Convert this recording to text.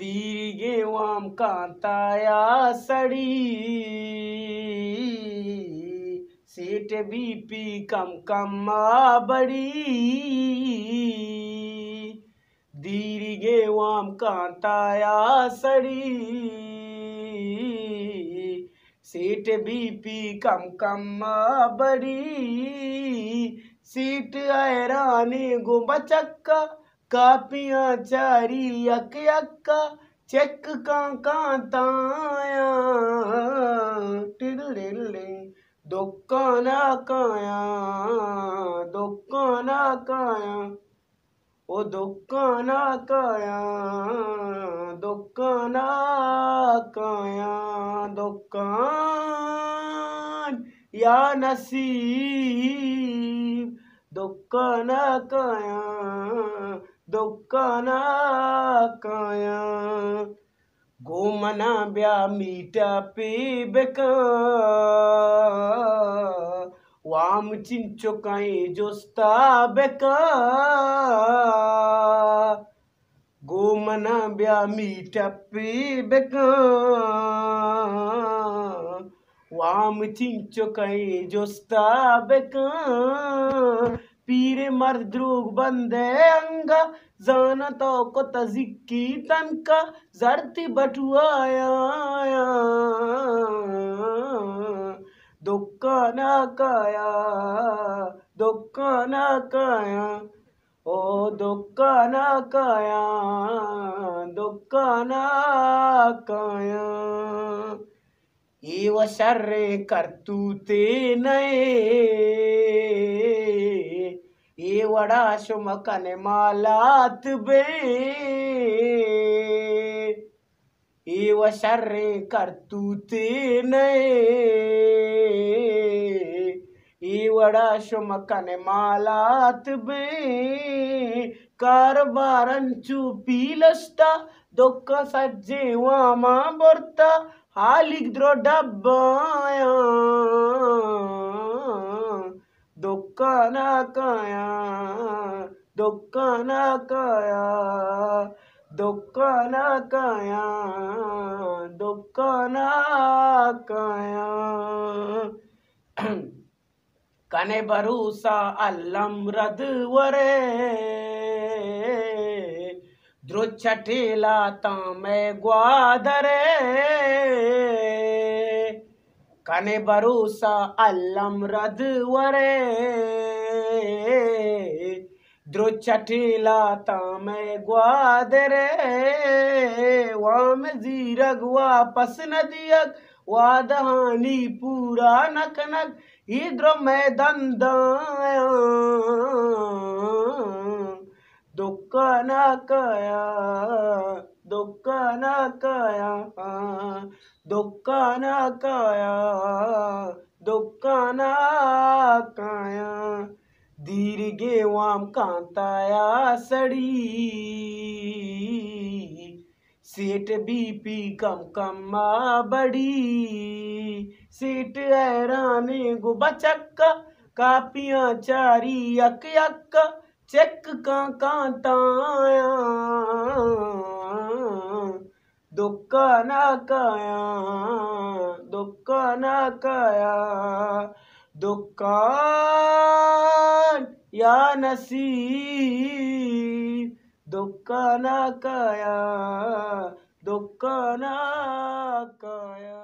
दीर्घेवाम कांताया सड़ी सेठ बीपी कम कम्मा बड़ी दीर्घेवाम कांताया सड़ी सेठ बीपी कम कम्मा बड़ी सीट ऐरानी गुबचक्का कापियां चारी अक अक चेक कां टिड़ी दुकान ना काया दुकान ना काया ओ दुकान ना काया दुकान काया दुकान या नसीब दुकान ना काया દુકાના કાયા घूमना ब्या मीठा पीबेका ವಾಮ್ ಚಿಂಚೊಕೈ ಜೋಸ್ತಾ ಬೇಕ ಗೋಮನ ಬ್ಯಾ ಮೀಠ ಪೀಬೇಕ ವಾಮ್ ಚಿಂಚೊಕೈ ಜೋಸ್ತಾ ಬೇಕ मर्द द्रुग बंदे अंगा जान तो को तजिकी तनका जरती बटुआया दुकाना काया दुकाना काया ओ दुकाना काया दुकाना काया ये वर्रे करतूते नए एवडा बे एव शर्रे करतूते नये एवडा शुमकाने मालात बे कारी लसता दोक सज्जे वामा बोरता हालिक द्रो डब्बाया दुकान काया दुकान काया दुकान काया दुकान काया कने भरूसा अल्लम रद वरे ध्रुछ ठेला तमें ग्वादरे कने भरोसा अल्लम रद वरे चटीला तामे ग्वादरे वाम जीरग वापस न दियक वादहानी पूरा नकनक इद्रो मैदन दुख न कया काया ದುಃಖನಕಯ ದುಃಖನಕಯ ದುಃಖನಕಯ वाम कांताया सड़ी सेठ बीपी कम कम बड़ी सेठ हैरान गो बचक कापिया चारी अक अक चेक का कांताया दुख न कया दुख न कया दुख या नसी दुख न कया दुख न कया